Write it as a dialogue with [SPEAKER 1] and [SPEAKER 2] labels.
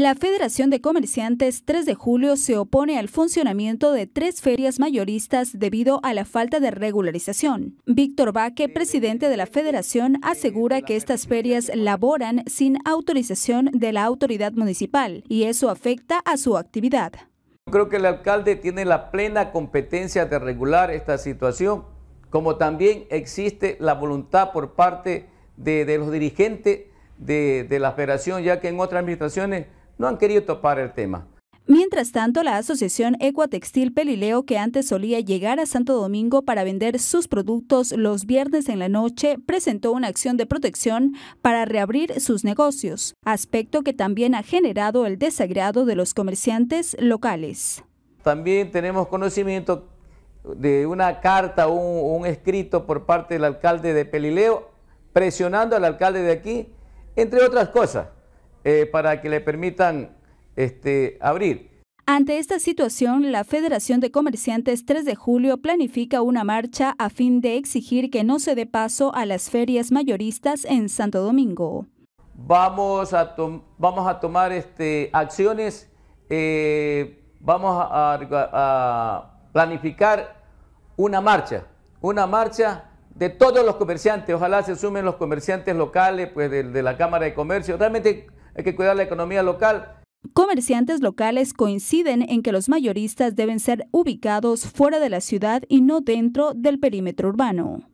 [SPEAKER 1] La Federación de Comerciantes 3 de julio se opone al funcionamiento de tres ferias mayoristas debido a la falta de regularización. Víctor Baque, presidente de la federación, asegura que estas ferias laboran sin autorización de la autoridad municipal y eso afecta a su actividad.
[SPEAKER 2] Creo que el alcalde tiene la plena competencia de regular esta situación, como también existe la voluntad por parte de, los dirigentes de la federación, ya que en otras administraciones no han querido topar el tema.
[SPEAKER 1] Mientras tanto, la asociación Ecuatextil Pelileo, que antes solía llegar a Santo Domingo para vender sus productos los viernes en la noche, presentó una acción de protección para reabrir sus negocios, aspecto que también ha generado el desagrado de los comerciantes locales.
[SPEAKER 2] También tenemos conocimiento de una carta, un, un escrito por parte del alcalde de Pelileo, presionando al alcalde de aquí, entre otras cosas. Eh, para que le permitan este, abrir.
[SPEAKER 1] Ante esta situación, la Federación de Comerciantes 3 de julio planifica una marcha a fin de exigir que no se dé paso a las ferias mayoristas en Santo Domingo.
[SPEAKER 2] Vamos a, tomar este, acciones, eh, vamos a, planificar una marcha, una marcha de todos los comerciantes, ojalá se sumen los comerciantes locales, pues de, de la Cámara de Comercio, realmente hay que cuidar la economía local.
[SPEAKER 1] Comerciantes locales coinciden en que los mayoristas deben ser ubicados fuera de la ciudad y no dentro del perímetro urbano.